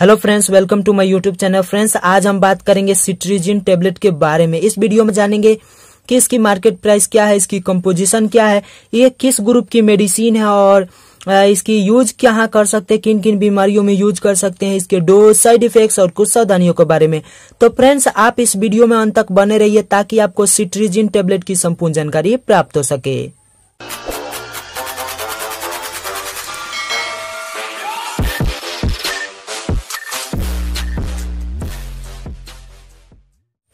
hello friends welcome to my YouTube channel friends आज हम बात करेंगे सिट्रीजिन टेबलेट के बारे में इस वीडियो में जानेंगे कि इसकी मार्केट प्राइस क्या है इसकी कंपोजिशन क्या है ये किस ग्रुप की मेडिसिन है और इसकी यूज कहाँ कर सकते हैं किन किन बीमारियों में यूज कर सकते हैं इसके डोज साइड इफेक्ट्स और कुछ सावधानियों के बारे में तो फ्रेंड्स आप इस वीडियो में अंत तक बने रहिए ताकि आपको सिट्रीजिन टेबलेट की संपूर्ण जानकारी प्राप्त हो सके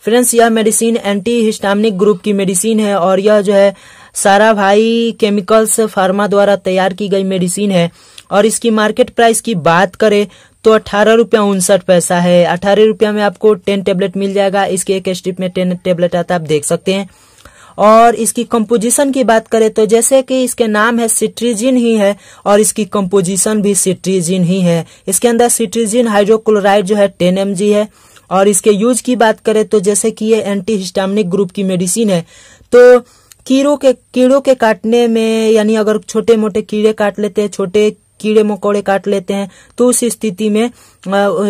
फ्रेंड्स यह मेडिसिन एंटी हिस्टामिक ग्रुप की मेडिसिन है और यह जो है सारा भाई केमिकल्स फार्मा द्वारा तैयार की गई मेडिसिन है और इसकी मार्केट प्राइस की बात करें तो अठारह रुपया उनसठ पैसा है अठारह रुपया में आपको टेन टेबलेट मिल जाएगा इसके एक स्ट्रिप में टेन टेबलेट आता है आप देख सकते हैं और इसकी कंपोजिशन की बात करें तो जैसे कि इसके नाम है सिट्रीजिन ही है और इसकी कंपोजिशन भी सिट्रीजिन ही है इसके अंदर सिट्रीजिन हाइड्रोक्लोराइड जो है टेन एम है और इसके यूज की बात करें तो जैसे कि ये एंटी हिस्टामिक ग्रुप की मेडिसिन है तो कीड़ों के कीड़ों के काटने में यानी अगर छोटे मोटे कीड़े काट लेते हैं छोटे कीड़े मकोड़े काट लेते हैं तो उस स्थिति में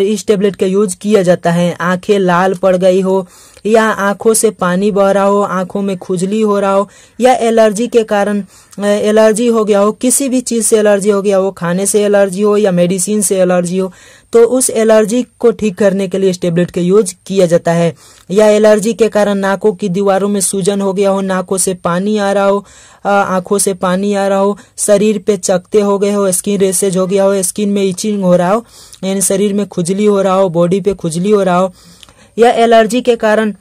इस टेबलेट का यूज किया जाता है आंखें लाल पड़ गई हो या आंखों से पानी बह रहा हो आंखों में खुजली हो रहा हो या एलर्जी के कारण एलर्जी हो गया हो किसी भी चीज़ से एलर्जी हो गया हो खाने से एलर्जी हो या मेडिसिन से एलर्जी हो तो उस एलर्जी को ठीक करने के लिए स्टेबलेट का यूज किया जाता है या एलर्जी के कारण नाकों की दीवारों में सूजन हो गया हो नाकों से पानी आ रहा हो आंखों से पानी आ रहा हो शरीर पे चकते हो गए हो स्किन रेसेज हो गया हो स्किन में इचिंग हो रहा हो यानी शरीर में खुजली हो रहा हो बॉडी पे खुजली हो रहा हो या एलर्जी के कारण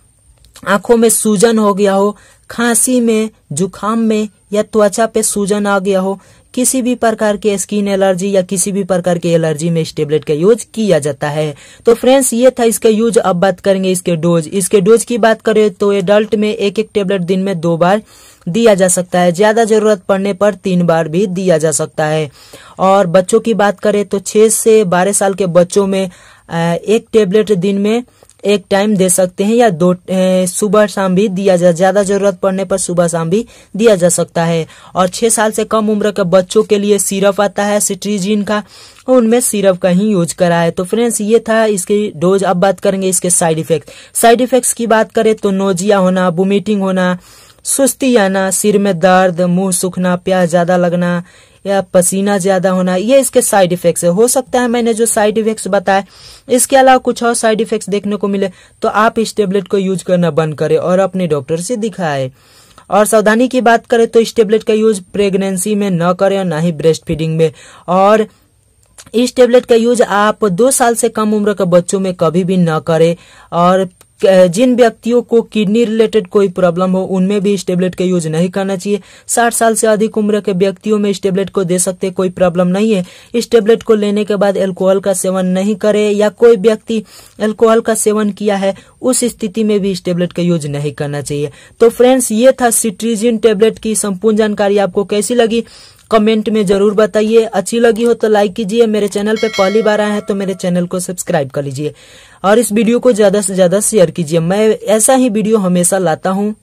आंखों में सूजन हो गया हो खांसी में जुखाम में या त्वचा पे सूजन आ गया हो किसी भी प्रकार के स्किन एलर्जी या किसी भी प्रकार के एलर्जी में इस टेबलेट का यूज किया जाता है तो फ्रेंड्स ये था इसका यूज अब बात करेंगे इसके डोज इसके डोज की बात करें तो एडल्ट में एक एक टेबलेट दिन में दो बार दिया जा सकता है ज्यादा जरूरत पड़ने पर तीन बार भी दिया जा सकता है और बच्चों की बात करें तो छह से बारह साल के बच्चों में एक टेबलेट दिन में एक टाइम दे सकते हैं या दो सुबह शाम भी दिया जा ज्यादा जरूरत पड़ने पर सुबह शाम भी दिया जा सकता है और छह साल से कम उम्र के बच्चों के लिए सिरप आता है सिट्रीजिन का उनमें सिरप का ही यूज करा है तो फ्रेंड्स ये था इसकी डोज अब बात करेंगे इसके साइड इफेक्ट साइड इफेक्ट की बात करें तो नोजिया होना वोमिटिंग होना सुस्ती आना सिर में दर्द मुंह सूखना प्यास ज्यादा लगना या पसीना ज्यादा होना ये इसके साइड इफेक्ट्स है हो सकता है मैंने जो साइड इफेक्ट्स बताया इसके अलावा कुछ और साइड इफेक्ट्स देखने को मिले तो आप इस टेबलेट को यूज करना बंद करें और अपने डॉक्टर से दिखाए और सावधानी की बात करें तो इस टेबलेट का यूज प्रेगनेंसी में न करें और ना ही ब्रेस्ट फीडिंग में और इस टेबलेट का यूज आप दो साल से कम उम्र के बच्चों में कभी भी न करें और जिन व्यक्तियों को किडनी रिलेटेड कोई प्रॉब्लम हो उनमें भी इस टेबलेट का यूज नहीं करना चाहिए साठ साल से अधिक उम्र के व्यक्तियों में इस टेबलेट को दे सकते कोई प्रॉब्लम नहीं है इस टेबलेट को लेने के बाद एल्कोहल का सेवन नहीं करे या कोई व्यक्ति एल्कोहल का सेवन किया है उस स्थिति में भी इस टेबलेट का यूज नहीं करना चाहिए तो फ्रेंड्स ये था सिट्रीजिन टेबलेट की संपूर्ण जानकारी आपको कैसी लगी कमेंट में जरूर बताइए अच्छी लगी हो तो लाइक कीजिए मेरे चैनल पे पहली बार आए हैं तो मेरे चैनल को सब्सक्राइब कर लीजिए और इस वीडियो को ज्यादा से ज्यादा शेयर कीजिए मैं ऐसा ही वीडियो हमेशा लाता हूँ